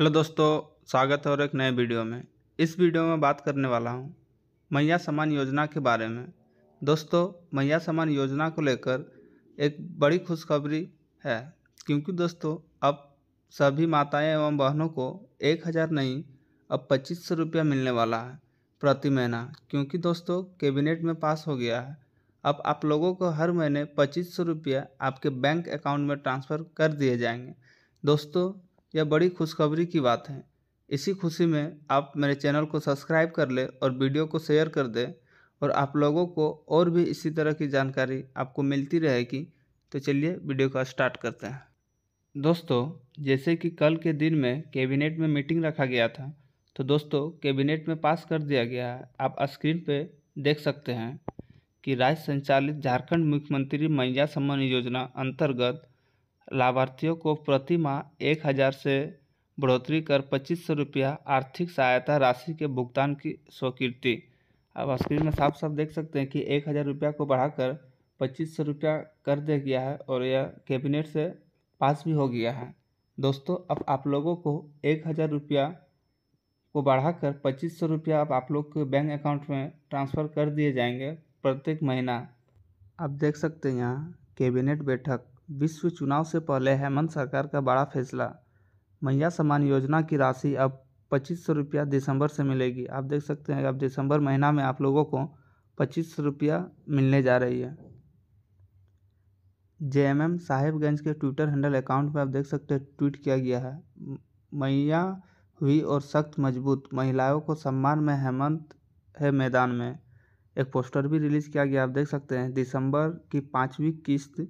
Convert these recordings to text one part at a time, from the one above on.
hello दोस्तों स्वागत है और एक नए वीडियो में इस वीडियो में बात करने वाला हूँ मैया समान योजना के बारे में दोस्तों मैया समान योजना को लेकर एक बड़ी खुशखबरी है क्योंकि दोस्तों अब सभी माताएं एवं बहनों को एक हज़ार नहीं अब पच्चीस सौ रुपया मिलने वाला है प्रति महीना क्योंकि दोस्तों कैबिनेट में पास हो गया है अब आप लोगों को हर महीने पच्चीस सौ रुपया आपके बैंक अकाउंट में ट्रांसफ़र कर दिए जाएंगे दोस्तों यह बड़ी खुशखबरी की बात है इसी खुशी में आप मेरे चैनल को सब्सक्राइब कर ले और वीडियो को शेयर कर दें और आप लोगों को और भी इसी तरह की जानकारी आपको मिलती रहेगी तो चलिए वीडियो का स्टार्ट करते हैं दोस्तों जैसे कि कल के दिन में कैबिनेट में मीटिंग रखा गया था तो दोस्तों कैबिनेट में पास कर दिया गया है आप स्क्रीन पे देख सकते हैं कि राज्य संचालित झारखंड मुख्यमंत्री मैया सम्मान योजना अंतर्गत लाभार्थियों को प्रति माह एक हज़ार से बढ़ोतरी कर पच्चीस सौ रुपया आर्थिक सहायता राशि के भुगतान की स्वीकृति अब स्क्रीन में साफ साफ देख सकते हैं कि एक हज़ार रुपया को बढ़ाकर पच्चीस सौ रुपया कर दिया गया है और यह कैबिनेट से पास भी हो गया है दोस्तों अब आप लोगों को एक हज़ार रुपया को बढ़ाकर पच्चीस सौ रुपया अब आप लोग के बैंक अकाउंट में ट्रांसफ़र कर दिए जाएंगे प्रत्येक महीना आप देख सकते हैं यहाँ कैबिनेट बैठक विश्व चुनाव से पहले हेमंत सरकार का बड़ा फैसला महिला सम्मान योजना की राशि अब पच्चीस सौ रुपया दिसंबर से मिलेगी आप देख सकते हैं अब दिसंबर महीना में आप लोगों को पच्चीस सौ रुपया मिलने जा रही है जे एम एम साहेबगंज के ट्विटर हैंडल अकाउंट में आप देख सकते हैं ट्वीट किया गया है मैया हुई और सख्त मजबूत महिलाओं को सम्मान में हेमंत है मैदान में एक पोस्टर भी रिलीज़ किया गया आप देख सकते हैं दिसंबर की पाँचवीं किस्त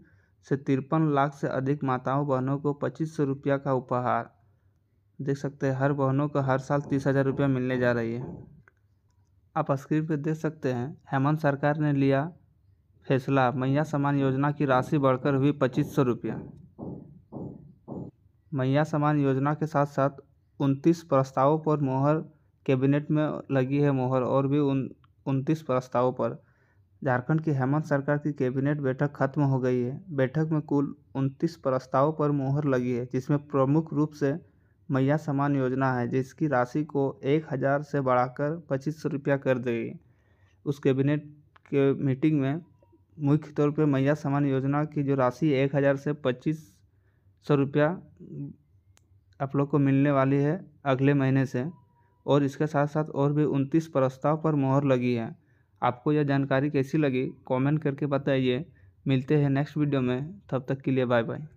से तिरपन लाख से अधिक माताओं बहनों को पच्चीस सौ रुपया का उपहार देख सकते हैं हर बहनों को हर साल तीस हज़ार रुपया मिलने जा रही है आप स्क्रीन पर देख सकते हैं हेमंत सरकार ने लिया फैसला मैया समान योजना की राशि बढ़कर हुई पच्चीस सौ रुपया मैया समान योजना के साथ साथ उनतीस प्रस्तावों पर मोहर कैबिनेट में लगी है मोहर और भी उन उनतीस प्रस्तावों पर झारखंड की हेमंत सरकार की कैबिनेट बैठक खत्म हो गई है बैठक में कुल उनतीस प्रस्तावों पर मोहर लगी है जिसमें प्रमुख रूप से मैया समान योजना है जिसकी राशि को एक हज़ार से बढ़ाकर पच्चीस सौ रुपया कर दी गई उस कैबिनेट के मीटिंग में मुख्य तौर पर मैया समान योजना की जो राशि एक हज़ार से पच्चीस सौ रुपया आप लोग को मिलने वाली है अगले महीने से और इसके साथ साथ और भी उनतीस प्रस्ताव पर मोहर लगी है आपको यह जानकारी कैसी लगी कमेंट करके बताइए मिलते हैं नेक्स्ट वीडियो में तब तक के लिए बाय बाय